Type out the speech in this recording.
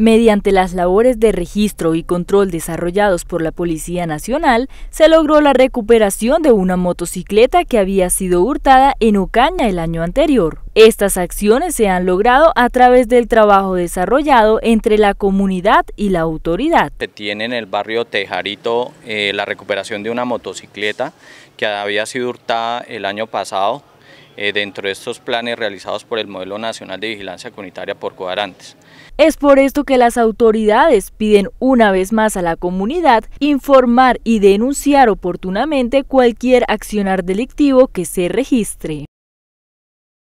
Mediante las labores de registro y control desarrollados por la Policía Nacional, se logró la recuperación de una motocicleta que había sido hurtada en Ocaña el año anterior. Estas acciones se han logrado a través del trabajo desarrollado entre la comunidad y la autoridad. Se tiene en el barrio Tejarito eh, la recuperación de una motocicleta que había sido hurtada el año pasado eh, dentro de estos planes realizados por el Modelo Nacional de Vigilancia Comunitaria por Cuadrantes. Es por esto que las autoridades piden una vez más a la comunidad informar y denunciar oportunamente cualquier accionar delictivo que se registre.